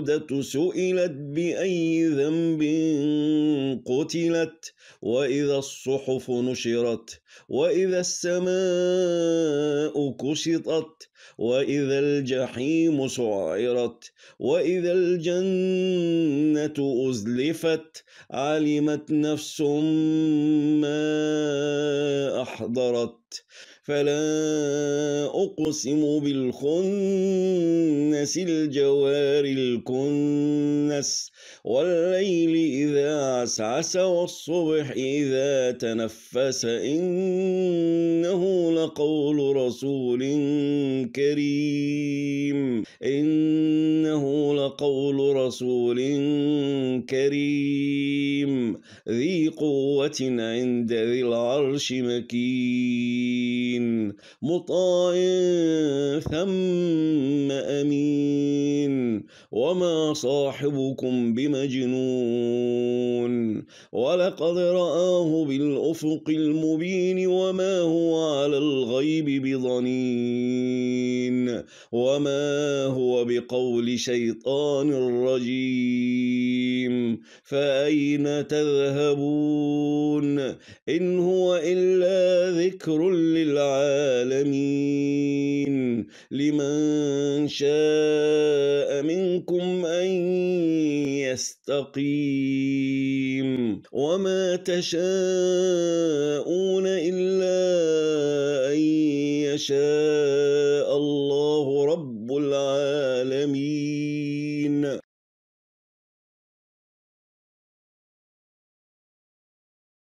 سودة سئلت بأي ذنب قتلت وإذا الصحف نشرت وإذا السماء كشطت وإذا الجحيم سعرت وإذا الجنة أزلفت علمت نفس أحضرت فلا أقسم بالخنس الجوار الكنس والليل إذا عسعس والصبح إذا تنفس إن لقول رسول كريم إنه لقول رسول كريم ذي قوة عند ذي العرش مكين مطاع ثم أمين وما صاحبكم بمجنون ولقد رآه بالأفق المبين وما هو الغيب وما هو بقول شيطان رجيم فأين تذهبون إن هو إلا ذكر للعالمين لمن شاء منكم أن يستقيم وما تشاءون إلا شاء الله رب العالمين